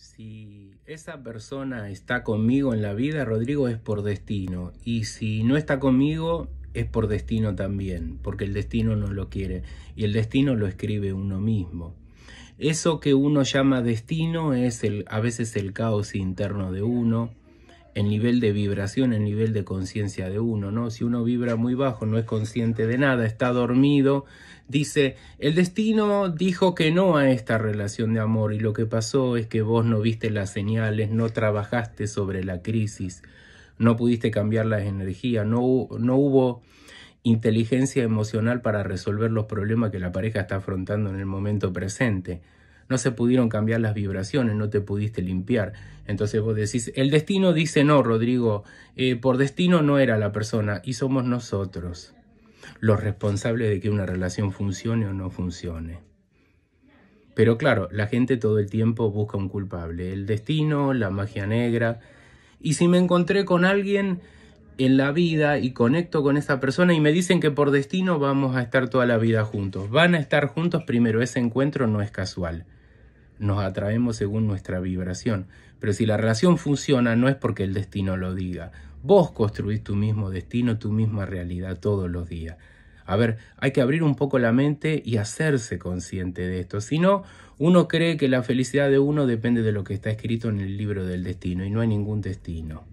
Si esa persona está conmigo en la vida, Rodrigo, es por destino. Y si no está conmigo, es por destino también, porque el destino no lo quiere. Y el destino lo escribe uno mismo. Eso que uno llama destino es el, a veces el caos interno de uno, el nivel de vibración, el nivel de conciencia de uno, ¿no? Si uno vibra muy bajo, no es consciente de nada, está dormido, dice, el destino dijo que no a esta relación de amor y lo que pasó es que vos no viste las señales, no trabajaste sobre la crisis, no pudiste cambiar las energías, no, no hubo inteligencia emocional para resolver los problemas que la pareja está afrontando en el momento presente no se pudieron cambiar las vibraciones, no te pudiste limpiar. Entonces vos decís, el destino dice no, Rodrigo, eh, por destino no era la persona y somos nosotros los responsables de que una relación funcione o no funcione. Pero claro, la gente todo el tiempo busca un culpable, el destino, la magia negra. Y si me encontré con alguien en la vida y conecto con esa persona y me dicen que por destino vamos a estar toda la vida juntos, van a estar juntos primero, ese encuentro no es casual nos atraemos según nuestra vibración. Pero si la relación funciona no es porque el destino lo diga. Vos construís tu mismo destino, tu misma realidad todos los días. A ver, hay que abrir un poco la mente y hacerse consciente de esto. Si no, uno cree que la felicidad de uno depende de lo que está escrito en el libro del destino y no hay ningún destino.